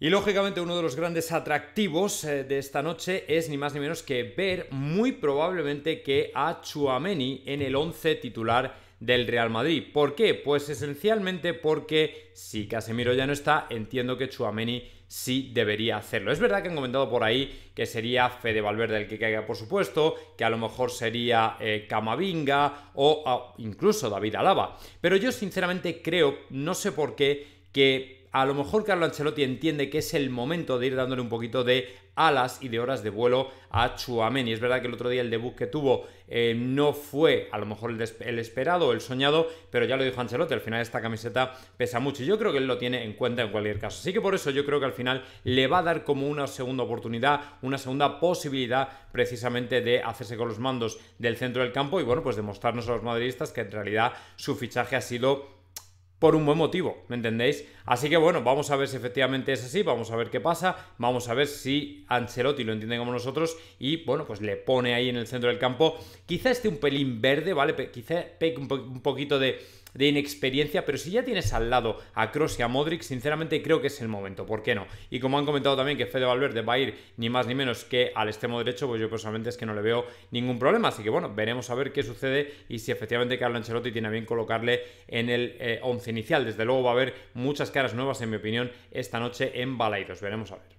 Y lógicamente uno de los grandes atractivos eh, de esta noche es ni más ni menos que ver muy probablemente que a Chuameni en el 11 titular del Real Madrid. ¿Por qué? Pues esencialmente porque si Casemiro ya no está, entiendo que Chuameni sí debería hacerlo. Es verdad que han comentado por ahí que sería Fede Valverde el que caiga, por supuesto, que a lo mejor sería eh, Camavinga o ah, incluso David Alaba. Pero yo sinceramente creo, no sé por qué, que a lo mejor Carlo Ancelotti entiende que es el momento de ir dándole un poquito de alas y de horas de vuelo a Y Es verdad que el otro día el debut que tuvo eh, no fue a lo mejor el, esperado esperado, el soñado, pero ya lo dijo Ancelotti, al final esta camiseta pesa mucho y yo creo que él lo tiene en cuenta en cualquier caso. Así que por eso yo creo que al final le va a dar como una segunda oportunidad, una segunda posibilidad precisamente de hacerse con los mandos del centro del campo y bueno, pues demostrarnos a los madridistas que en realidad su fichaje ha sido por un buen motivo, ¿me entendéis? Así que bueno, vamos a ver si efectivamente es así, vamos a ver qué pasa, vamos a ver si Ancelotti lo entiende como nosotros y bueno, pues le pone ahí en el centro del campo, quizá esté un pelín verde, ¿vale? quizá pegue un poquito de de inexperiencia, pero si ya tienes al lado a Kroos y a Modric, sinceramente creo que es el momento, ¿por qué no? Y como han comentado también que Fede Valverde va a ir ni más ni menos que al extremo derecho, pues yo personalmente es que no le veo ningún problema, así que bueno, veremos a ver qué sucede y si efectivamente Carlo Ancelotti tiene bien colocarle en el 11 eh, once inicial. Desde luego va a haber muchas caras nuevas, en mi opinión, esta noche en Balaidos, veremos a ver.